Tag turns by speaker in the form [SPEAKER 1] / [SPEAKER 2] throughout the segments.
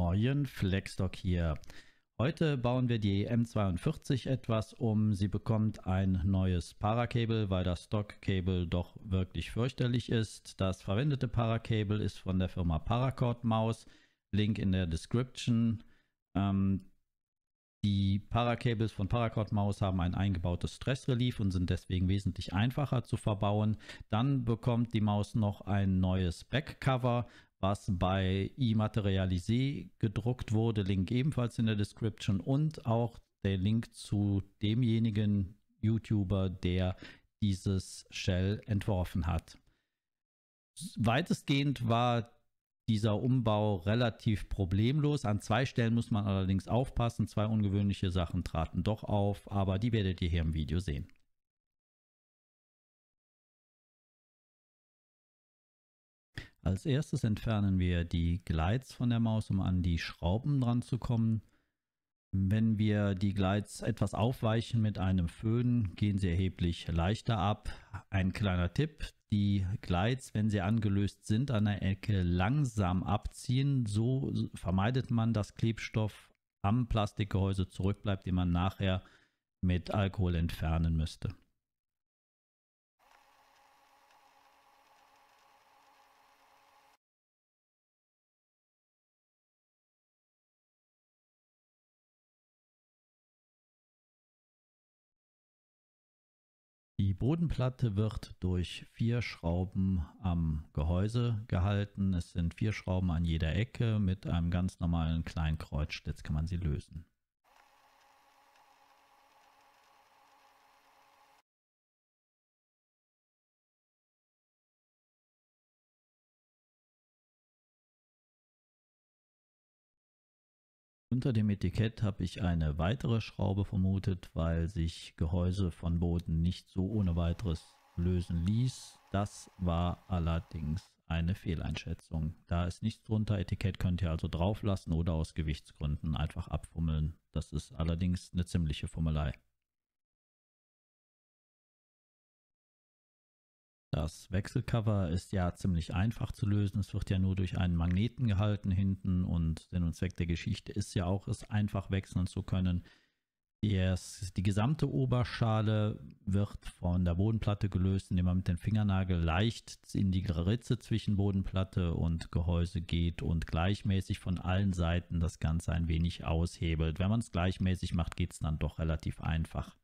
[SPEAKER 1] Moin, Flexdoc hier. Heute bauen wir die M42 etwas um. Sie bekommt ein neues Paracable, weil das Stock-Cable doch wirklich fürchterlich ist. Das verwendete Paracable ist von der Firma Paracord Maus. Link in der Description. Ähm, die Paracables von Paracord Maus haben ein eingebautes Stressrelief und sind deswegen wesentlich einfacher zu verbauen. Dann bekommt die Maus noch ein neues Backcover, was bei imaterialise gedruckt wurde. Link ebenfalls in der Description und auch der Link zu demjenigen YouTuber, der dieses Shell entworfen hat. Weitestgehend war dieser Umbau relativ problemlos. An zwei Stellen muss man allerdings aufpassen. Zwei ungewöhnliche Sachen traten doch auf,
[SPEAKER 2] aber die werdet ihr hier im Video sehen. Als erstes entfernen wir die Glides von der
[SPEAKER 1] Maus, um an die Schrauben dran zu kommen. Wenn wir die Glides etwas aufweichen mit einem Föhn, gehen sie erheblich leichter ab. Ein kleiner Tipp, die Glides, wenn sie angelöst sind, an der Ecke langsam abziehen. So vermeidet man, dass Klebstoff am Plastikgehäuse zurückbleibt, den man nachher mit Alkohol entfernen müsste.
[SPEAKER 2] Bodenplatte wird durch vier
[SPEAKER 1] Schrauben am Gehäuse gehalten. Es sind vier Schrauben an jeder Ecke mit einem ganz normalen kleinen Kreuzschlitz kann man sie lösen.
[SPEAKER 2] Unter dem Etikett habe ich eine weitere Schraube vermutet,
[SPEAKER 1] weil sich Gehäuse von Boden nicht so ohne weiteres lösen ließ. Das war allerdings eine Fehleinschätzung. Da ist nichts drunter, Etikett könnt ihr also drauf lassen oder aus Gewichtsgründen einfach abfummeln. Das ist allerdings eine ziemliche Fummelei. Das Wechselcover ist ja ziemlich einfach zu lösen. Es wird ja nur durch einen Magneten gehalten hinten und Sinn und Zweck der Geschichte ist ja auch, es einfach wechseln zu können. Yes. die gesamte Oberschale wird von der Bodenplatte gelöst, indem man mit dem Fingernagel leicht in die Ritze zwischen Bodenplatte und Gehäuse geht und gleichmäßig von allen Seiten das Ganze ein wenig aushebelt. Wenn man es gleichmäßig macht, geht es dann doch relativ einfach.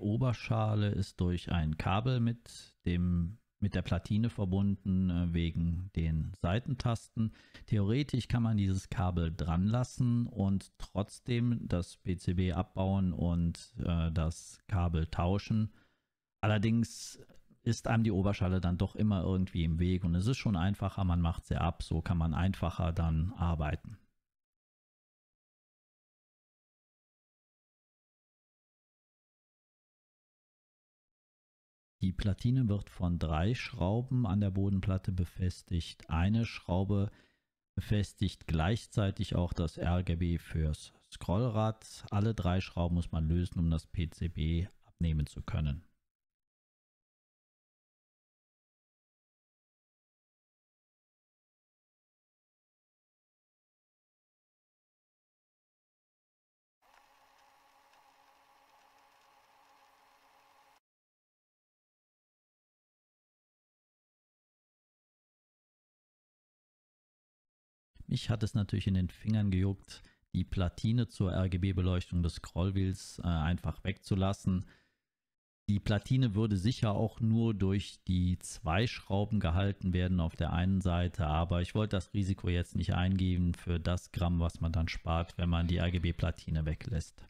[SPEAKER 1] Oberschale ist durch ein Kabel mit dem mit der Platine verbunden äh, wegen den Seitentasten. Theoretisch kann man dieses Kabel dran lassen und trotzdem das PCB abbauen und äh, das Kabel tauschen. Allerdings ist einem die Oberschale dann doch immer irgendwie im Weg und es ist schon einfacher, man macht sie
[SPEAKER 2] ab, so kann man einfacher dann arbeiten. Die Platine wird von drei Schrauben an der Bodenplatte befestigt. Eine
[SPEAKER 1] Schraube befestigt gleichzeitig auch das RGB fürs Scrollrad.
[SPEAKER 2] Alle drei Schrauben muss man lösen, um das PCB abnehmen zu können. Mich hat es natürlich in den Fingern gejuckt, die Platine zur
[SPEAKER 1] RGB-Beleuchtung des Scrollwheels äh, einfach wegzulassen. Die Platine würde sicher auch nur durch die zwei Schrauben gehalten werden auf der einen Seite, aber ich wollte das Risiko jetzt nicht eingeben für das Gramm, was man dann spart, wenn man die RGB-Platine
[SPEAKER 2] weglässt.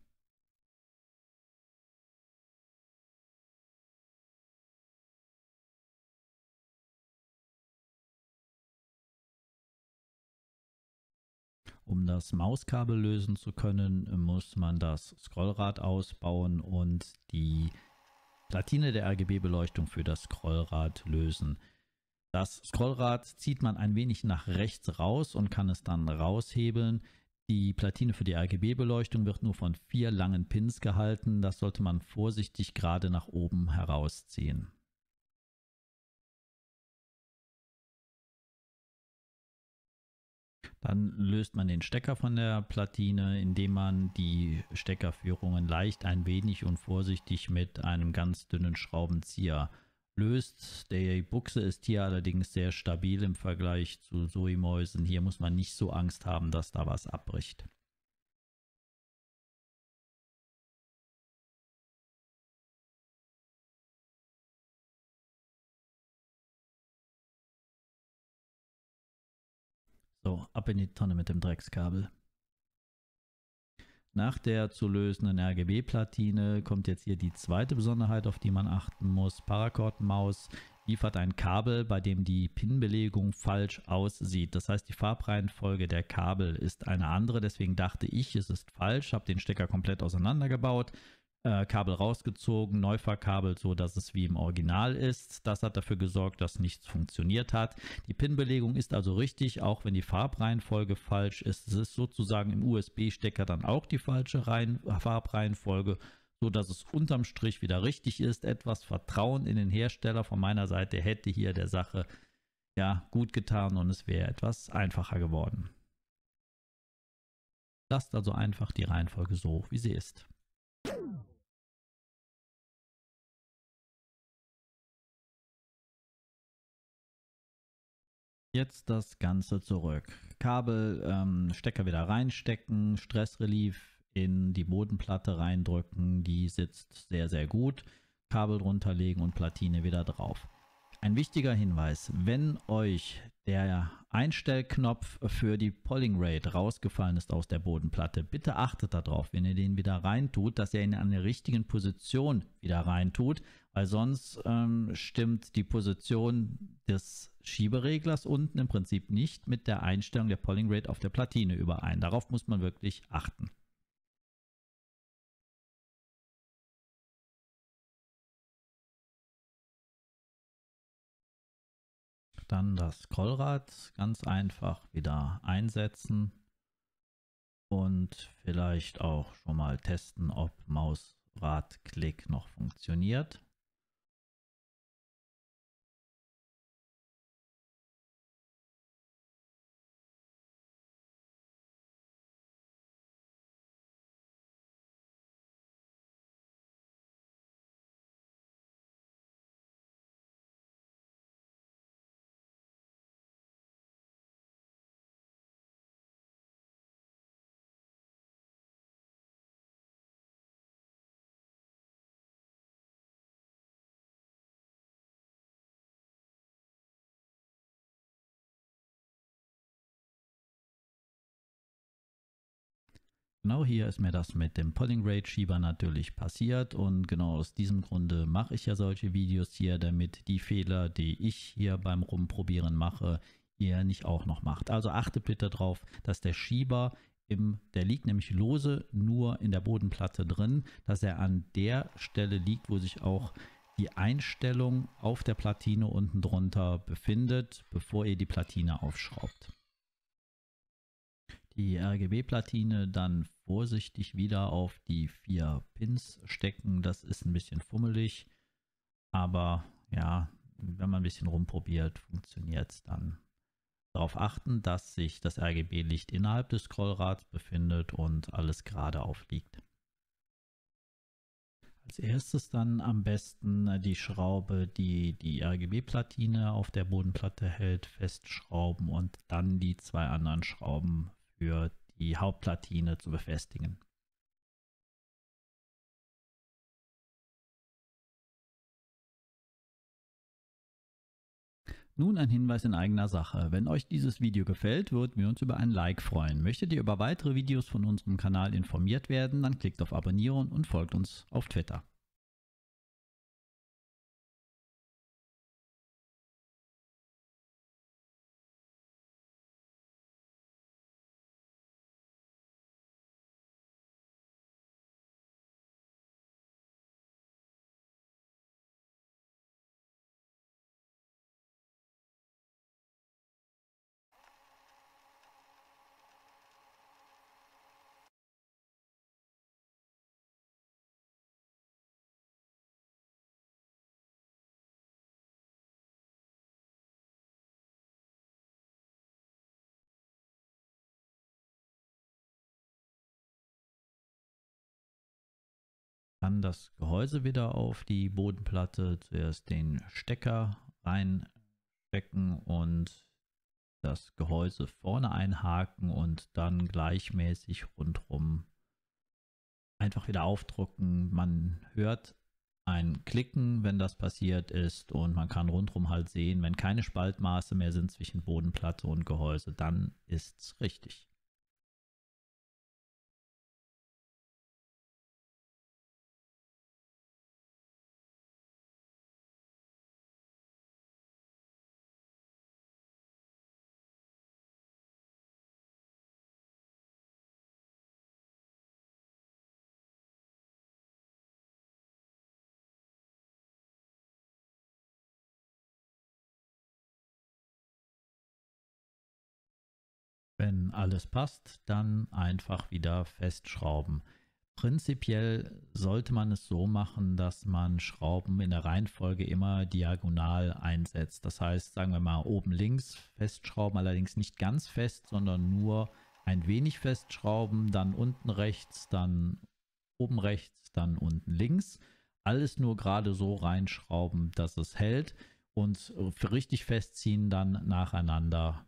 [SPEAKER 2] Um das Mauskabel lösen zu können,
[SPEAKER 1] muss man das Scrollrad ausbauen und die Platine der RGB-Beleuchtung für das Scrollrad lösen. Das Scrollrad zieht man ein wenig nach rechts raus und kann es dann raushebeln. Die Platine für die RGB-Beleuchtung wird nur von vier langen Pins gehalten. Das sollte man vorsichtig gerade nach oben herausziehen.
[SPEAKER 2] Dann löst man den Stecker von der Platine, indem man
[SPEAKER 1] die Steckerführungen leicht ein wenig und vorsichtig mit einem ganz dünnen Schraubenzieher löst. Die Buchse ist hier allerdings sehr stabil im Vergleich zu
[SPEAKER 2] Zoe-Mäusen. Hier muss man nicht so Angst haben, dass da was abbricht. So, ab in die Tonne mit dem Dreckskabel.
[SPEAKER 1] Nach der zu lösenden RGB-Platine kommt jetzt hier die zweite Besonderheit, auf die man achten muss. Paracord-Maus liefert ein Kabel, bei dem die Pinbelegung falsch aussieht. Das heißt, die Farbreihenfolge der Kabel ist eine andere, deswegen dachte ich, es ist falsch, habe den Stecker komplett auseinandergebaut äh, Kabel rausgezogen, neu verkabelt, so dass es wie im Original ist. Das hat dafür gesorgt, dass nichts funktioniert hat. Die Pinbelegung ist also richtig, auch wenn die Farbreihenfolge falsch ist. Es ist sozusagen im USB-Stecker dann auch die falsche Reihen Farbreihenfolge so dass es unterm Strich wieder richtig ist. Etwas Vertrauen in den Hersteller von meiner Seite hätte hier der Sache ja gut getan und es wäre
[SPEAKER 2] etwas einfacher geworden. Lasst also einfach die Reihenfolge so, wie sie ist. Jetzt das
[SPEAKER 1] Ganze zurück. Kabel, ähm, Stecker wieder reinstecken, Stressrelief in die Bodenplatte reindrücken, die sitzt sehr, sehr gut. Kabel drunterlegen und Platine wieder drauf. Ein wichtiger Hinweis, wenn euch der Einstellknopf für die Polling Rate rausgefallen ist aus der Bodenplatte, bitte achtet darauf, wenn ihr den wieder reintut, dass ihr ihn an der richtigen Position wieder reintut, weil sonst ähm, stimmt die Position des Schiebereglers unten im Prinzip
[SPEAKER 2] nicht mit der Einstellung der Polling Rate auf der Platine überein. Darauf muss man wirklich achten. dann das Scrollrad ganz
[SPEAKER 1] einfach wieder einsetzen und vielleicht auch
[SPEAKER 2] schon mal testen, ob Mausradklick noch funktioniert. Genau hier ist mir das
[SPEAKER 1] mit dem Polling Rate Schieber natürlich passiert und genau aus diesem Grunde mache ich ja solche Videos hier, damit die Fehler, die ich hier beim Rumprobieren mache, ihr nicht auch noch macht. Also achte bitte darauf, dass der Schieber im, der liegt nämlich lose nur in der Bodenplatte drin, dass er an der Stelle liegt, wo sich auch die Einstellung auf der Platine unten drunter befindet, bevor ihr die Platine aufschraubt die RGB-Platine dann vorsichtig wieder auf die vier Pins stecken. Das ist ein bisschen fummelig, aber ja, wenn man ein bisschen rumprobiert, funktioniert es dann. Darauf achten, dass sich das RGB-Licht innerhalb des Scrollrads befindet und alles gerade aufliegt. Als erstes dann am besten äh, die Schraube, die die RGB-Platine auf der Bodenplatte hält, festschrauben und
[SPEAKER 2] dann die zwei anderen Schrauben für die Hauptplatine zu befestigen. Nun ein Hinweis in eigener Sache. Wenn euch dieses
[SPEAKER 1] Video gefällt, würden wir uns über ein Like freuen. Möchtet ihr über weitere Videos von unserem Kanal informiert werden,
[SPEAKER 2] dann klickt auf Abonnieren und folgt uns auf Twitter. dann das Gehäuse wieder auf die Bodenplatte,
[SPEAKER 1] zuerst den Stecker reinstecken und das Gehäuse vorne einhaken und dann gleichmäßig rundherum einfach wieder aufdrucken. Man hört ein Klicken, wenn das passiert ist und man kann rundherum halt sehen, wenn keine Spaltmaße mehr sind zwischen Bodenplatte und
[SPEAKER 2] Gehäuse, dann ist es richtig. wenn alles passt, dann einfach wieder festschrauben.
[SPEAKER 1] Prinzipiell sollte man es so machen, dass man Schrauben in der Reihenfolge immer diagonal einsetzt. Das heißt, sagen wir mal oben links festschrauben, allerdings nicht ganz fest, sondern nur ein wenig festschrauben, dann unten rechts, dann oben rechts, dann unten links. Alles nur gerade so reinschrauben, dass es hält und für richtig festziehen dann nacheinander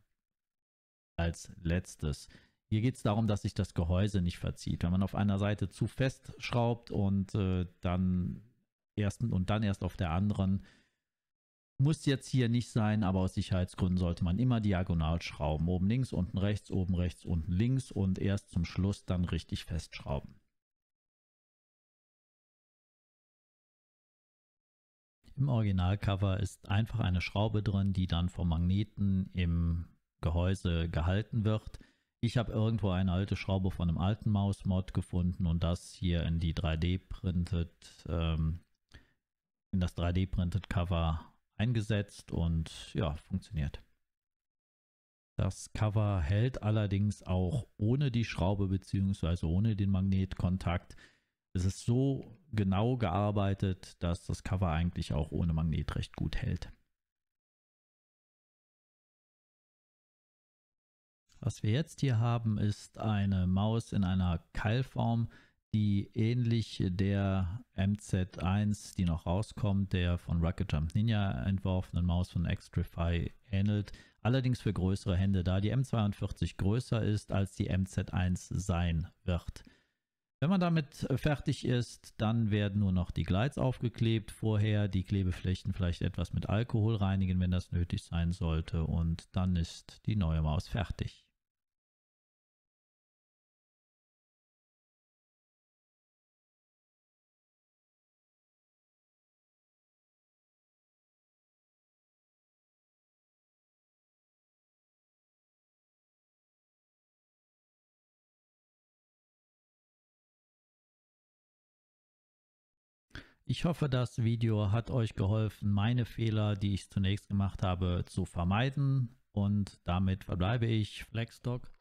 [SPEAKER 1] als letztes. Hier geht es darum, dass sich das Gehäuse nicht verzieht. Wenn man auf einer Seite zu fest schraubt und äh, dann erst und dann erst auf der anderen, muss jetzt hier nicht sein, aber aus Sicherheitsgründen sollte man immer diagonal schrauben.
[SPEAKER 2] Oben links, unten rechts, oben rechts, unten links und erst zum Schluss dann richtig festschrauben. Im
[SPEAKER 1] Originalcover ist einfach eine Schraube drin, die dann vom Magneten im Gehäuse gehalten wird. Ich habe irgendwo eine alte Schraube von einem alten Mausmod gefunden und das hier in die 3D-printed, ähm, in das 3D-printed Cover eingesetzt und ja, funktioniert. Das Cover hält allerdings auch ohne die Schraube bzw. ohne den Magnetkontakt. Es ist so genau gearbeitet, dass das Cover eigentlich auch ohne Magnet recht gut hält. Was wir jetzt hier haben, ist eine Maus in einer Keilform, die ähnlich der MZ1, die noch rauskommt, der von Rocket Jump Ninja entworfenen Maus von Xtrify ähnelt, allerdings für größere Hände, da die M42 größer ist, als die MZ1 sein wird. Wenn man damit fertig ist, dann werden nur noch die Glides aufgeklebt. Vorher die Klebeflächen vielleicht etwas mit Alkohol reinigen, wenn das nötig sein sollte. Und dann ist die neue Maus
[SPEAKER 2] fertig. Ich hoffe, das Video hat euch geholfen,
[SPEAKER 1] meine Fehler, die ich zunächst gemacht habe, zu vermeiden. Und damit verbleibe
[SPEAKER 2] ich Flexdoc.